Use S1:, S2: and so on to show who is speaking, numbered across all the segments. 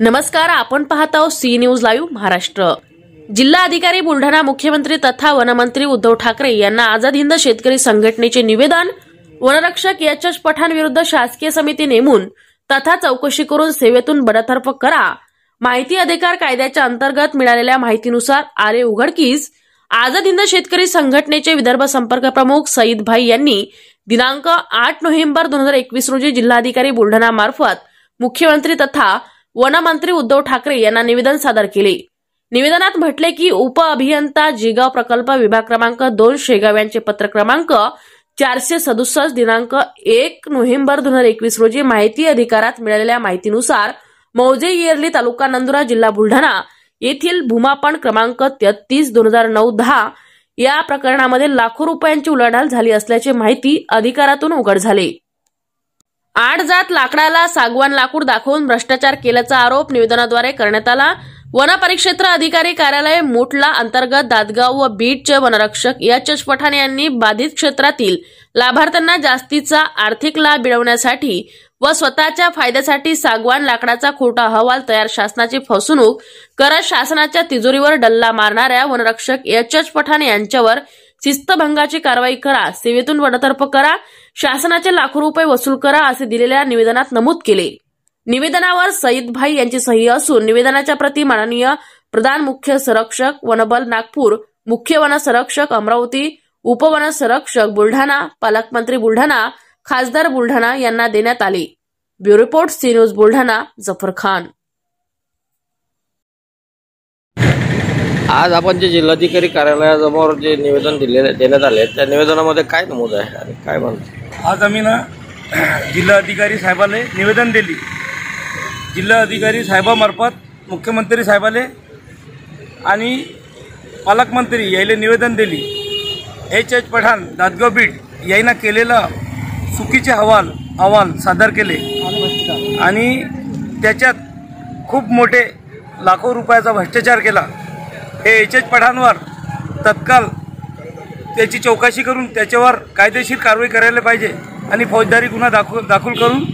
S1: नमस्कार आपण पाहत आहोत सी न्यूज लाईव्ह महाराष्ट्र जिल्हा अधिकारी बुलढाणा मुख्यमंत्री तथा वनमंत्री उद्धव ठाकरे यांना आझाद हिंद शेतकरी संघटनेचे निवेदन वनरक्षक पठाण विरुद्ध शासकीय समिती नेमून तथा चौकशी करून सेवेतून बडतर्फ करा माहिती अधिकार कायद्याच्या अंतर्गत मिळालेल्या माहितीनुसार आले उघडकीस आझाद हिंद शेतकरी संघटनेचे विदर्भ संपर्क प्रमुख सईद भाई यांनी दिनांक आठ नोव्हेंबर दोन हजार एकवीस रोजी जिल्हाधिकारी बुलढाणा मार्फत मुख्यमंत्री तथा वनमंत्री उद्धव ठाकरे यांना निवेदन सादर केले निवेदनात म्हटले की उप अभियंता जिगाव प्रकल्प विभाग क्रमांक दोन शेगाव यांचे पत्र क्रमांक चारशे सदुसष्ट दिनांक एक नोव्हेंबर दोन हजार एकवीस रोजी माहिती अधिकारात मिळालेल्या माहितीनुसार मौजे येरली तालुका नंदुरा जिल्हा बुलढाणा येथील भूमापण क्रमांक तेहतीस दोन हजार नऊ दहा या प्रकरणामध्ये लाखो रुपयांची उलाढाल झाली असल्याची माहिती अधिकारातून उघड झाली आठ जात लाकडाला सागवान लाकूड दाखवून भ्रष्टाचार केल्याचा आरोप निवेदनाद्वारे करण्यात आला वन परिक्षेत्र अधिकारी कार्यालय मुठला अंतर्गत दादगाव व बीडचे वनरक्षक एच पठाण यांनी बाधित क्षेत्रातील लाभार्थ्यांना जास्तीचा आर्थिक लाभ मिळवण्यासाठी व स्वतःच्या फायद्यासाठी सागवान लाकडाचा खोटा अहवाल तयार शासनाची फसवणूक करत शासनाच्या तिजोरीवर डल्ला मारणाऱ्या वनरक्षक एच पठाण यांच्यावर शिस्तभंगाची कारवाई करा सेवेतून वडतर्फ करा शासनाचे लाखो रुपये वसूल करा असे दिलेल्या निवेदनात नमूद केले निवेदनावर सईद भाई यांची सही असून निवेदनाच्या प्रती माननीय प्रधान मुख्य संरक्षक वनबल नागपूर मुख्य वन संरक्षक अमरावती उपवन संरक्षक बुलढाणा पालकमंत्री बुलढाणा खासदार बुलढाणा यांना देण्यात आले bureau report C news Buldhana Zafar Khan
S2: आज आपण जे जिल्हाधिकारी कार्यालयासमोर जे निवेदन दिलेले देण्यात आले त्या निवेदनामध्ये काय नमूद आहे आणि काय म्हणतो आज आम्ही ना जिल्हाधिकारी साहेबाले निवेदन दिली जिल्हाधिकारी साहेबामार्फत मुख्यमंत्री साहेबाले आणि पालकमंत्री यायले निवेदन दिली H H Pathan Dadgaon beat यांना केलेला चुकीचे अहवाल अहवाल सादर केले आणि त्याच्यात खूप मोठे लाखो रुपयाचा भ्रष्टाचार केला हे एच एच पठाणवर तत्काल त्याची चौकशी करून त्याच्यावर कायदेशीर कारवाई करायला पाहिजे आणि फौजदारी गुन्हा दाखल दाखल करून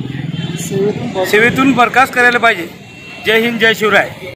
S2: सेवेतून बरखास्त करायला पाहिजे जय हिंद जय शिवराय